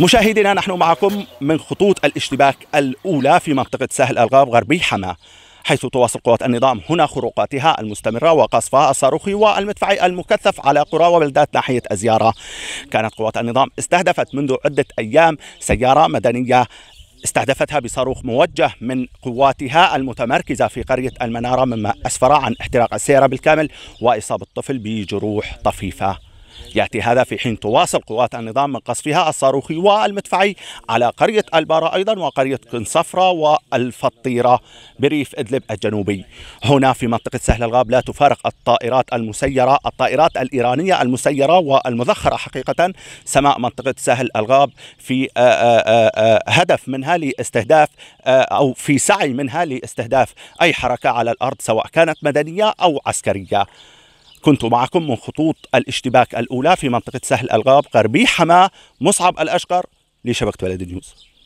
مشاهدينا نحن معكم من خطوط الاشتباك الأولى في منطقة سهل الغاب غربي حما حيث تواصل قوات النظام هنا خروقاتها المستمرة وقصفها الصاروخي والمدفعي المكثف على قرى وبلدات ناحية الزيارة كانت قوات النظام استهدفت منذ عدة أيام سيارة مدنية استهدفتها بصاروخ موجه من قواتها المتمركزة في قرية المنارة مما أسفر عن احتراق السيارة بالكامل وإصابة الطفل بجروح طفيفة يأتي هذا في حين تواصل قوات النظام من قصفها الصاروخي والمدفعي على قرية البارة أيضا وقرية كنصفرة والفطيرة بريف إدلب الجنوبي هنا في منطقة سهل الغاب لا تفارق الطائرات المسيرة الطائرات الإيرانية المسيرة والمذخرة حقيقة سماء منطقة سهل الغاب في آه، آه، آه، هدف منها لاستهداف أو في سعي منها لاستهداف أي حركة على الأرض سواء كانت مدنية أو عسكرية كنت معكم من خطوط الاشتباك الأولى في منطقة سهل الغاب غربي حماة مصعب الأشقر لشبكة بلد نيوز